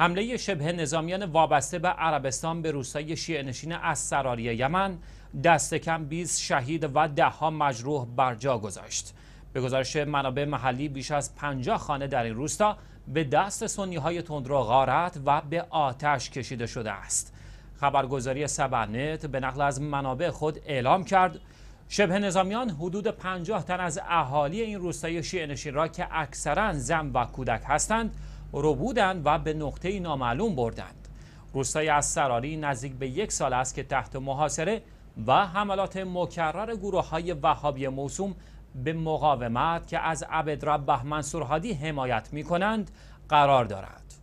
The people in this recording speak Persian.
حمله شبه نظامیان وابسته به عربستان به روستای شیعه نشین از سراری یمن دست کم 20 شهید و ها مجروح بر جا گذاشت. به گزارش منابع محلی بیش از 50 خانه در این روستا به دست سنی های تندرو غارت و به آتش کشیده شده است. خبرگزاری سبنت به نقل از منابع خود اعلام کرد شبه نظامیان حدود 50 تن از اهالی این روستای شیعه نشین را که اکثرا زن و کودک هستند رو بودند و به نقطه نامعلوم بردند روستای سراری نزدیک به یک سال است که تحت محاصره و حملات مکرر گروه های وهابی موسوم به مقاومت که از عبدربه منصور هادی حمایت می کنند قرار دارد